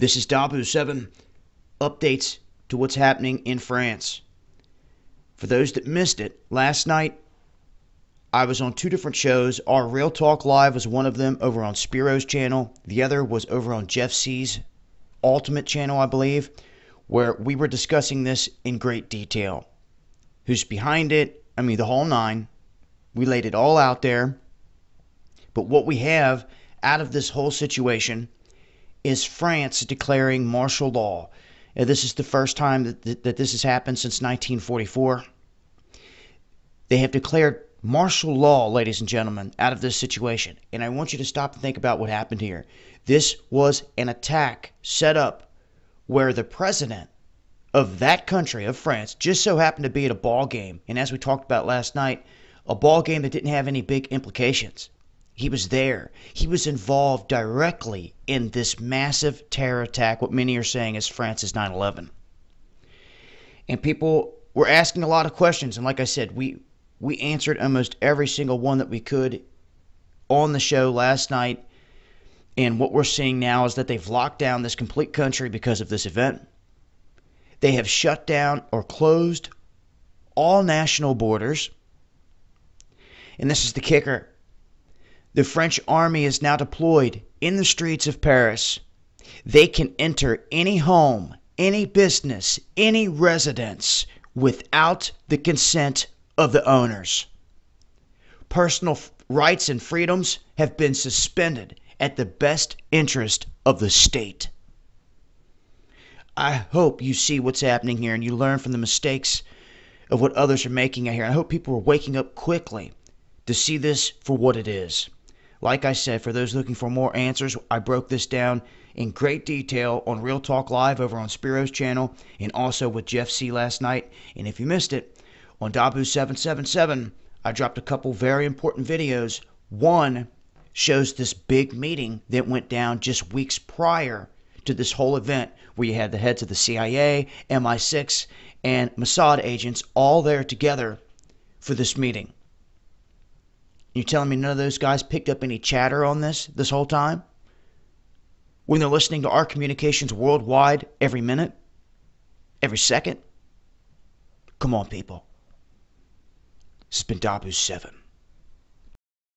This is Dabu 7. Updates to what's happening in France. For those that missed it, last night I was on two different shows. Our Real Talk Live was one of them over on Spiro's channel, the other was over on Jeff C's Ultimate channel, I believe, where we were discussing this in great detail. Who's behind it? I mean, the whole nine. We laid it all out there. But what we have out of this whole situation is France declaring martial law. Uh, this is the first time that, th- that this has happened since 1944. They have declared martial law, ladies and gentlemen, out of this situation. And I want you to stop and think about what happened here. This was an attack set up where the president of that country, of France, just so happened to be at a ball game. And as we talked about last night, a ball game that didn't have any big implications. He was there. He was involved directly in this massive terror attack, what many are saying is France's 9 11. And people were asking a lot of questions. And like I said, we, we answered almost every single one that we could on the show last night. And what we're seeing now is that they've locked down this complete country because of this event. They have shut down or closed all national borders. And this is the kicker the French army is now deployed in the streets of Paris. They can enter any home, any business, any residence without the consent of the owners. Personal rights and freedoms have been suspended at the best interest of the state. I hope you see what's happening here and you learn from the mistakes of what others are making out here. I hope people are waking up quickly to see this for what it is. Like I said, for those looking for more answers, I broke this down in great detail on Real Talk Live over on Spiro's channel and also with Jeff C last night. And if you missed it, on Dabu 777, I dropped a couple very important videos. One shows this big meeting that went down just weeks prior to this whole event where you had the heads of the CIA, MI6, and Mossad agents all there together for this meeting. You're telling me none of those guys picked up any chatter on this this whole time? When they're listening to our communications worldwide every minute, every second? Come on, people. This has been Spindabu 7.